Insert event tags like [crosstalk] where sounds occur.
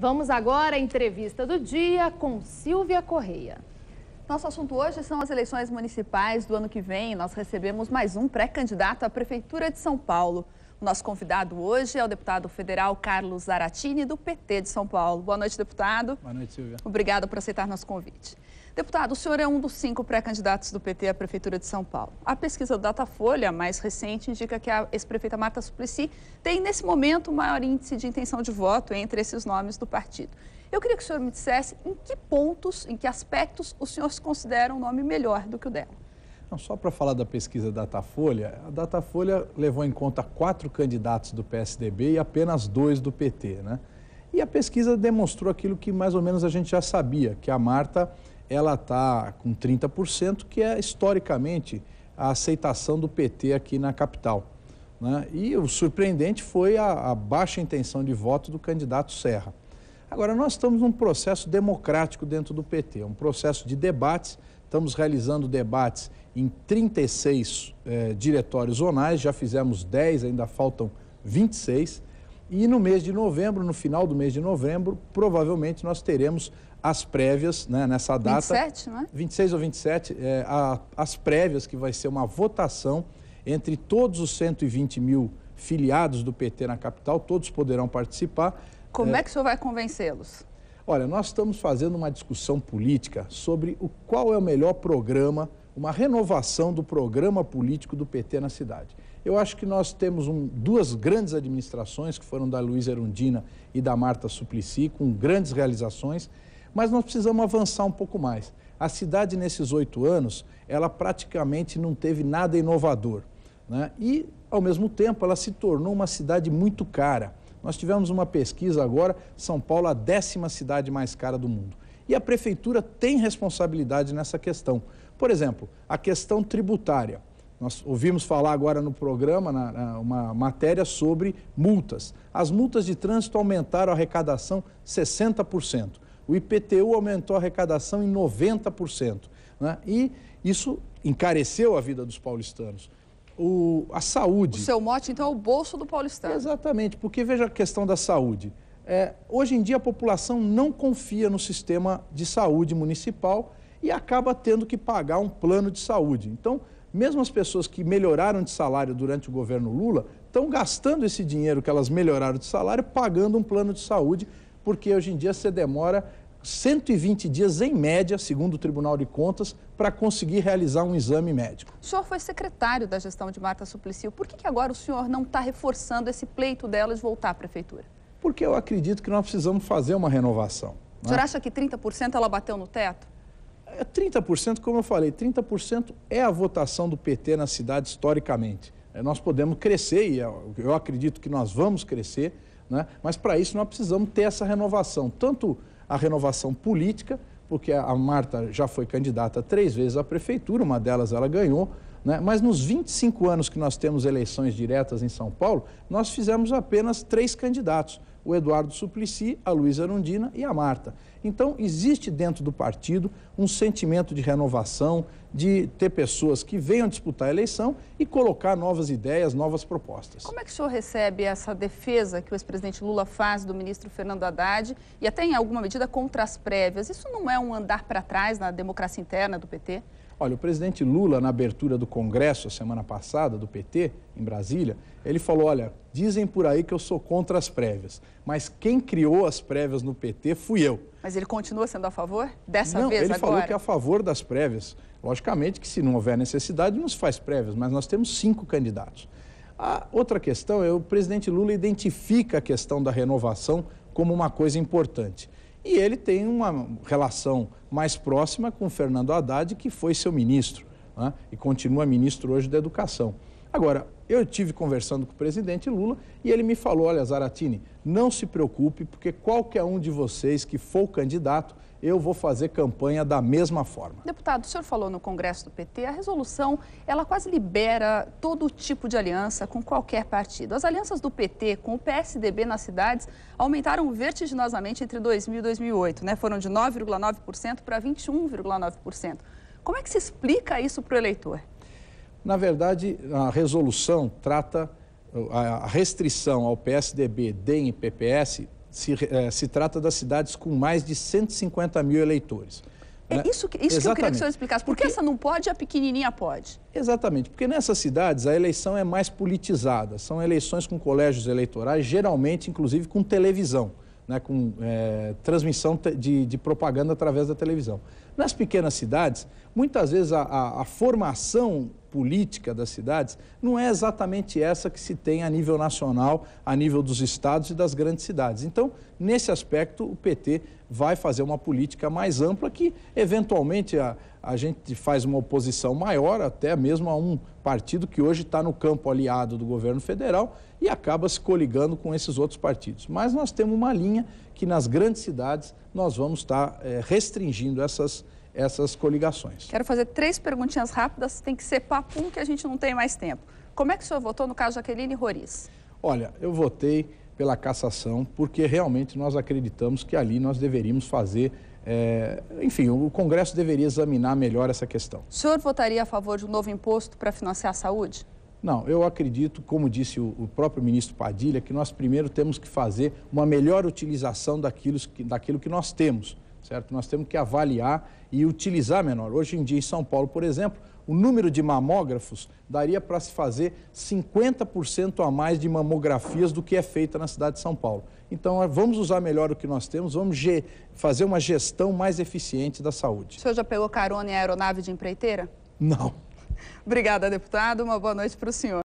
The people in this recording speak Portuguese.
Vamos agora à entrevista do dia com Silvia Correia. Nosso assunto hoje são as eleições municipais do ano que vem. Nós recebemos mais um pré-candidato à Prefeitura de São Paulo. Nosso convidado hoje é o deputado federal Carlos Zaratini, do PT de São Paulo. Boa noite, deputado. Boa noite, Silvia. Obrigado por aceitar nosso convite. Deputado, o senhor é um dos cinco pré-candidatos do PT à Prefeitura de São Paulo. A pesquisa do Datafolha, mais recente, indica que a ex-prefeita Marta Suplicy tem, nesse momento, o maior índice de intenção de voto entre esses nomes do partido. Eu queria que o senhor me dissesse em que pontos, em que aspectos, o senhor se considera um nome melhor do que o dela. Não, só para falar da pesquisa Datafolha, a Datafolha levou em conta quatro candidatos do PSDB e apenas dois do PT, né? E a pesquisa demonstrou aquilo que mais ou menos a gente já sabia, que a Marta ela está com 30%, que é historicamente a aceitação do PT aqui na capital. Né? E o surpreendente foi a, a baixa intenção de voto do candidato Serra. Agora, nós estamos num processo democrático dentro do PT, um processo de debates, estamos realizando debates em 36 eh, diretórios zonais, já fizemos 10, ainda faltam 26. E no mês de novembro, no final do mês de novembro, provavelmente nós teremos as prévias, né, nessa data. 27, não é? 26 ou 27, eh, a, as prévias, que vai ser uma votação entre todos os 120 mil filiados do PT na capital, todos poderão participar. Como eh, é que o senhor vai convencê-los? Olha, nós estamos fazendo uma discussão política sobre o qual é o melhor programa uma renovação do programa político do PT na cidade. Eu acho que nós temos um, duas grandes administrações, que foram da Luísa Erundina e da Marta Suplicy, com grandes realizações, mas nós precisamos avançar um pouco mais. A cidade, nesses oito anos, ela praticamente não teve nada inovador. Né? E, ao mesmo tempo, ela se tornou uma cidade muito cara. Nós tivemos uma pesquisa agora, São Paulo, a décima cidade mais cara do mundo. E a prefeitura tem responsabilidade nessa questão. Por exemplo, a questão tributária. Nós ouvimos falar agora no programa na, na, uma matéria sobre multas. As multas de trânsito aumentaram a arrecadação 60%. O IPTU aumentou a arrecadação em 90%. Né? E isso encareceu a vida dos paulistanos. O, a saúde. O seu mote, então, é o bolso do paulistano. Exatamente, porque veja a questão da saúde. É, hoje em dia a população não confia no sistema de saúde municipal e acaba tendo que pagar um plano de saúde. Então, mesmo as pessoas que melhoraram de salário durante o governo Lula estão gastando esse dinheiro que elas melhoraram de salário pagando um plano de saúde, porque hoje em dia você demora 120 dias em média, segundo o Tribunal de Contas, para conseguir realizar um exame médico. O senhor foi secretário da gestão de Marta Suplicy. Por que, que agora o senhor não está reforçando esse pleito dela de voltar à prefeitura? porque eu acredito que nós precisamos fazer uma renovação. O né? senhor acha que 30% ela bateu no teto? É 30%, como eu falei, 30% é a votação do PT na cidade historicamente. É, nós podemos crescer, e é eu acredito que nós vamos crescer, né? mas para isso nós precisamos ter essa renovação, tanto a renovação política, porque a Marta já foi candidata três vezes à prefeitura, uma delas ela ganhou, né? Mas nos 25 anos que nós temos eleições diretas em São Paulo, nós fizemos apenas três candidatos: o Eduardo Suplicy, a Luísa Arundina e a Marta. Então, existe dentro do partido um sentimento de renovação, de ter pessoas que venham disputar a eleição e colocar novas ideias, novas propostas. Como é que o senhor recebe essa defesa que o ex-presidente Lula faz do ministro Fernando Haddad e até em alguma medida contra as prévias? Isso não é um andar para trás na democracia interna do PT? Olha, o presidente Lula, na abertura do Congresso, a semana passada, do PT, em Brasília, ele falou: olha, dizem por aí que eu sou contra as prévias, mas quem criou as prévias no PT fui eu. Mas ele continua sendo a favor dessa não, vez ele agora? Ele falou que é a favor das prévias. Logicamente que se não houver necessidade, não se faz prévias, mas nós temos cinco candidatos. A outra questão é o presidente Lula identifica a questão da renovação como uma coisa importante. E ele tem uma relação mais próxima com Fernando Haddad, que foi seu ministro né? e continua ministro hoje da Educação. Agora, eu tive conversando com o presidente Lula e ele me falou: olha, Zaratini, não se preocupe, porque qualquer um de vocês que for candidato, eu vou fazer campanha da mesma forma. Deputado, o senhor falou no Congresso do PT, a resolução ela quase libera todo tipo de aliança com qualquer partido. As alianças do PT com o PSDB nas cidades aumentaram vertiginosamente entre 2000 e 2008, né? Foram de 9,9% para 21,9%. Como é que se explica isso para o eleitor? Na verdade, a resolução trata a restrição ao PSDB, DEM e PPS se, eh, se trata das cidades com mais de 150 mil eleitores. É né? isso que, isso que eu queria que o senhor explicasse. Por que essa não pode e a pequenininha pode? Exatamente, porque nessas cidades a eleição é mais politizada. São eleições com colégios eleitorais, geralmente, inclusive, com televisão né, com é, transmissão de, de, propaganda através da televisão. Nas pequenas cidades, muitas vezes a, a, a, formação política das cidades não é exatamente essa que se tem a nível nacional, a nível dos estados e das grandes cidades. Então, nesse aspecto, o PT vai fazer uma política mais ampla que, eventualmente, a, a gente faz uma oposição maior, até mesmo a um partido que hoje está no campo aliado do governo federal e acaba se coligando com esses outros partidos. Mas nós temos uma linha que nas grandes cidades nós vamos estar é, restringindo essas, essas coligações. Quero fazer três perguntinhas rápidas, tem que ser papum que a gente não tem mais tempo. Como é que o senhor votou no caso Jaqueline Roriz? Olha, eu votei pela cassação porque realmente nós acreditamos que ali nós deveríamos fazer é, enfim, o Congresso deveria examinar melhor essa questão. O senhor votaria a favor de um novo imposto para financiar a saúde? Não, eu acredito, como disse o, próprio ministro Padilha, que nós primeiro temos que fazer uma melhor utilização daquilo que, daquilo que nós temos, certo? Nós temos que avaliar e utilizar menor. Hoje em dia, em São Paulo, por exemplo, o número de mamógrafos daria para se fazer 50% a mais de mamografias do que é feita na cidade de São Paulo. Então, é, vamos usar melhor o que nós temos, vamos fazer uma gestão mais eficiente da saúde. O senhor já pegou carona em aeronave de empreiteira? Não. [laughs] Obrigada, deputado. Uma boa noite para o senhor.